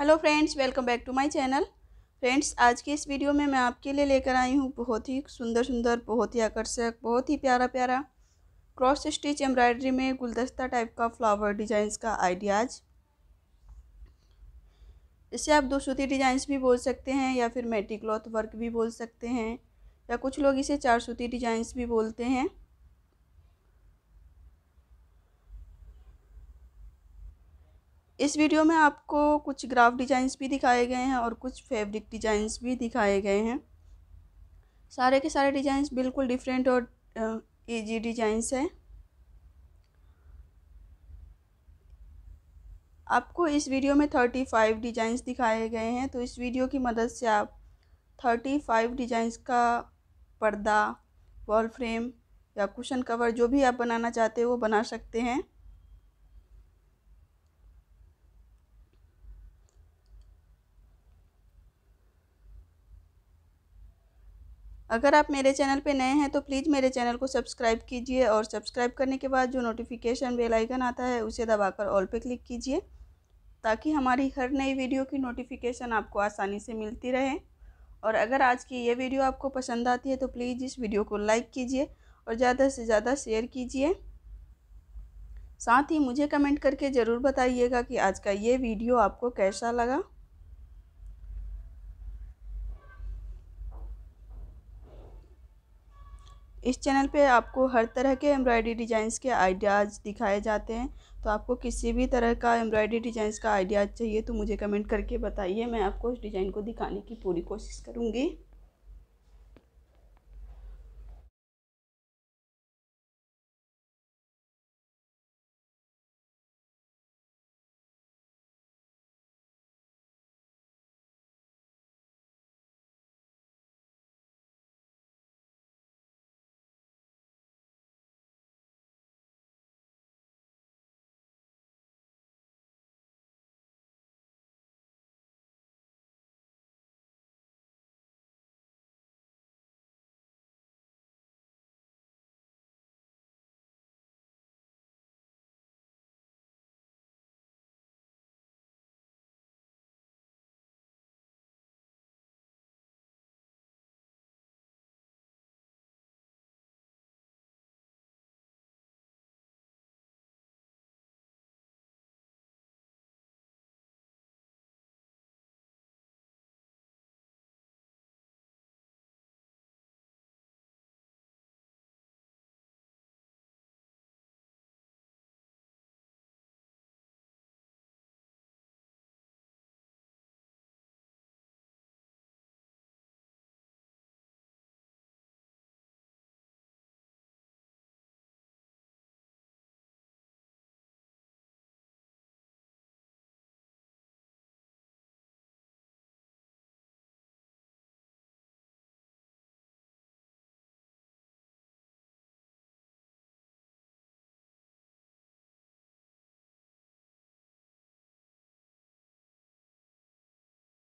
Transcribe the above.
hello friends welcome back to my channel friends आज के इस वीडियो में मैं आपके लिए लेकर आई हूँ बहुत ही सुंदर सुंदर बहुत ही आकर्षक बहुत ही प्यारा प्यारा क्रॉस स्टिच एम्ब्रॉयडरी में गुलदस्ता टाइप का फ्लावर डिजाइंस का आइडियाज इसे आप दो सूती डिजाइंस भी बोल सकते हैं या फिर मेटी क्लॉथ वर्क भी बोल सकते हैं या कुछ लोग इसे चार सूती डिजाइंस भी बोलते हैं इस वीडियो में आपको कुछ ग्राफ डिज़ाइंस भी दिखाए गए हैं और कुछ फैब्रिक डिज़ाइंस भी दिखाए गए हैं सारे के सारे डिज़ाइंस बिल्कुल डिफरेंट और ईजी डिज़ाइंस हैं आपको इस वीडियो में थर्टी फाइव डिज़ाइंस दिखाए गए हैं तो इस वीडियो की मदद से आप थर्टी फाइव डिज़ाइंस का पर्दा वॉल फ्रेम या कुशन कवर जो भी आप बनाना चाहते हो वो बना सकते हैं अगर आप मेरे चैनल पे नए हैं तो प्लीज़ मेरे चैनल को सब्सक्राइब कीजिए और सब्सक्राइब करने के बाद जो नोटिफिकेशन बेल आइकन आता है उसे दबाकर ऑल पे क्लिक कीजिए ताकि हमारी हर नई वीडियो की नोटिफिकेशन आपको आसानी से मिलती रहे और अगर आज की ये वीडियो आपको पसंद आती है तो प्लीज़ इस वीडियो को लाइक कीजिए और ज़्यादा से ज़्यादा शेयर कीजिए साथ ही मुझे कमेंट करके ज़रूर बताइएगा कि आज का ये वीडियो आपको कैसा लगा इस चैनल पे आपको हर तरह के एम्ब्रॉयडरी डिज़ाइंस के आइडियाज़ दिखाए जाते हैं तो आपको किसी भी तरह का एम्ब्रॉयडरी डिज़ाइंस का आइडियाज़ चाहिए तो मुझे कमेंट करके बताइए मैं आपको उस डिज़ाइन को दिखाने की पूरी कोशिश करूँगी